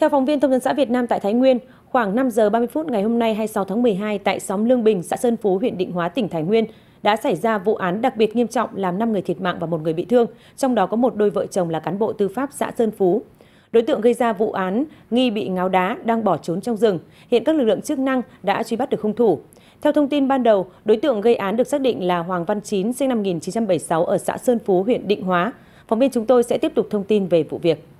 Theo phóng viên Thông tấn xã Việt Nam tại Thái Nguyên, khoảng 5 giờ 30 phút ngày hôm nay 26 tháng 12 tại xóm Lương Bình, xã Sơn Phú, huyện Định Hóa, tỉnh Thái Nguyên đã xảy ra vụ án đặc biệt nghiêm trọng làm 5 người thiệt mạng và một người bị thương, trong đó có một đôi vợ chồng là cán bộ tư pháp xã Sơn Phú. Đối tượng gây ra vụ án nghi bị ngáo đá đang bỏ trốn trong rừng. Hiện các lực lượng chức năng đã truy bắt được hung thủ. Theo thông tin ban đầu, đối tượng gây án được xác định là Hoàng Văn Chín, sinh năm 1976 ở xã Sơn Phú, huyện Định Hóa. Phóng viên chúng tôi sẽ tiếp tục thông tin về vụ việc.